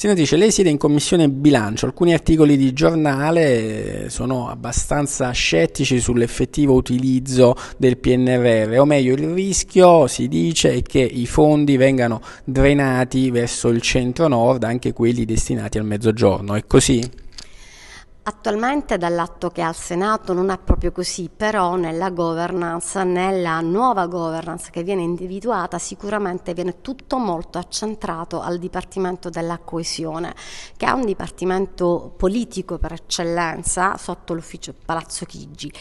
Senatrice, lei siede in commissione bilancio, alcuni articoli di giornale eh, sono abbastanza scettici sull'effettivo utilizzo del PNRR, o meglio il rischio si dice è che i fondi vengano drenati verso il centro-nord, anche quelli destinati al mezzogiorno, è così? Attualmente dall'atto che ha al Senato non è proprio così, però nella governance, nella nuova governance che viene individuata sicuramente viene tutto molto accentrato al Dipartimento della Coesione, che è un dipartimento politico per eccellenza sotto l'ufficio Palazzo Chigi.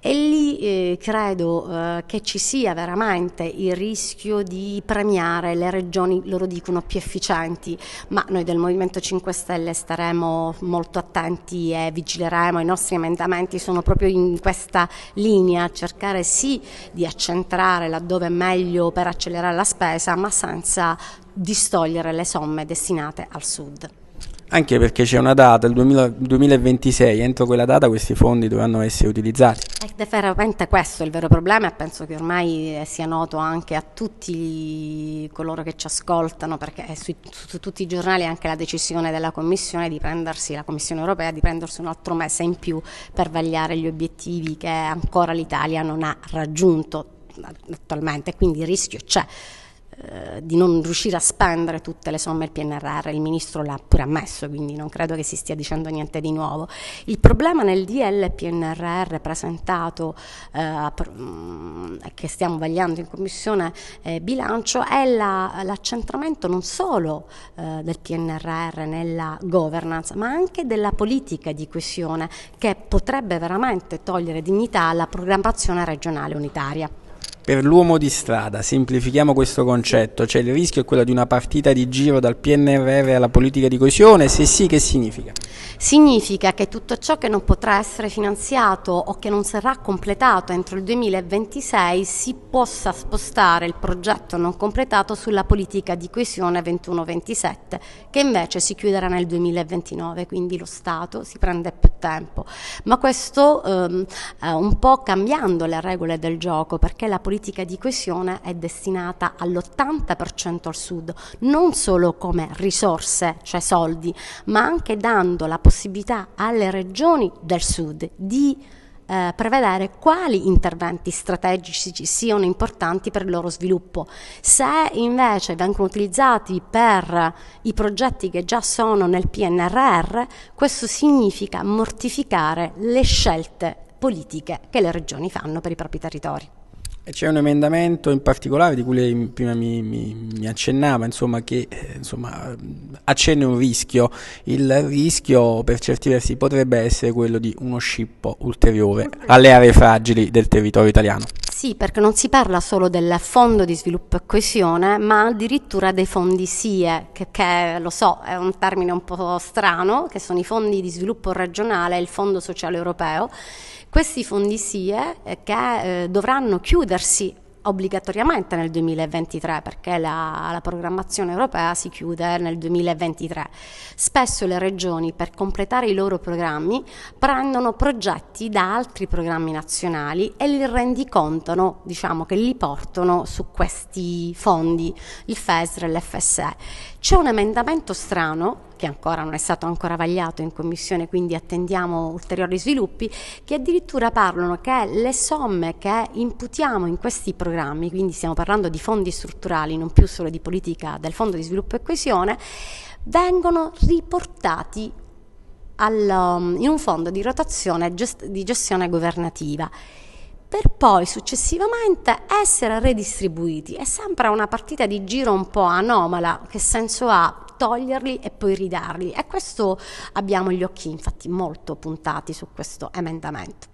E lì eh, credo eh, che ci sia veramente il rischio di premiare le regioni, loro dicono, più efficienti, ma noi del Movimento 5 Stelle staremo molto attenti e vigileremo, i nostri emendamenti sono proprio in questa linea, cercare sì di accentrare laddove è meglio per accelerare la spesa, ma senza distogliere le somme destinate al sud. Anche perché c'è una data, il 2026, entro quella data questi fondi dovranno essere utilizzati ed è veramente questo il vero problema e penso che ormai sia noto anche a tutti coloro che ci ascoltano perché è su, su, su tutti i giornali anche la decisione della Commissione di prendersi, la Commissione europea, di prendersi un altro mese in più per vagliare gli obiettivi che ancora l'Italia non ha raggiunto attualmente, quindi il rischio c'è. Eh, di non riuscire a spendere tutte le somme del PNRR, il ministro l'ha pure ammesso, quindi non credo che si stia dicendo niente di nuovo. Il problema nel DL PNRR presentato, eh, mm, che stiamo vagliando in Commissione eh, Bilancio, è la, l'accentramento non solo eh, del PNRR nella governance, ma anche della politica di coesione, che potrebbe veramente togliere dignità alla programmazione regionale unitaria. Per l'uomo di strada, semplifichiamo questo concetto, cioè il rischio è quello di una partita di giro dal PNRR alla politica di coesione? Se sì, che significa? Significa che tutto ciò che non potrà essere finanziato o che non sarà completato entro il 2026 si possa spostare il progetto non completato sulla politica di coesione 21-27, che invece si chiuderà nel 2029, quindi lo Stato si prende più tempo ma questo ehm, un po' cambiando le regole del gioco perché la politica di coesione è destinata all'80% al sud, non solo come risorse, cioè soldi, ma anche dando la possibilità alle regioni del sud di eh, prevedere quali interventi strategici siano importanti per il loro sviluppo. Se invece vengono utilizzati per i progetti che già sono nel PNRR, questo significa mortificare le scelte politiche che le regioni fanno per i propri territori. C'è un emendamento in particolare di cui lei prima mi, mi, mi accennava, insomma, che eh, insomma, accenna un rischio. Il rischio per certi versi potrebbe essere quello di uno scippo ulteriore alle aree fragili del territorio italiano. Sì, perché non si parla solo del fondo di sviluppo e coesione, ma addirittura dei fondi SIE, che, che lo so, è un termine un po' strano, che sono i fondi di sviluppo regionale e il Fondo Sociale Europeo. Questi fondi SIE eh, che eh, dovranno chiudersi obbligatoriamente nel 2023 perché la, la, programmazione europea si chiude nel 2023. Spesso le regioni per completare i loro programmi prendono progetti da altri programmi nazionali e li rendicontano, diciamo che li portano su questi fondi, il FESR e l'FSE. C'è un emendamento strano che ancora non è stato ancora vagliato in Commissione, quindi attendiamo ulteriori sviluppi, che addirittura parlano che le somme che imputiamo in questi programmi, quindi stiamo parlando di fondi strutturali, non più solo di politica del Fondo di Sviluppo e Coesione, vengono riportati al, um, in un fondo di rotazione gest- di gestione governativa per poi successivamente essere redistribuiti. È sempre una partita di giro un po' anomala, che senso ha toglierli e poi ridarli. E questo abbiamo gli occhi infatti molto puntati su questo emendamento.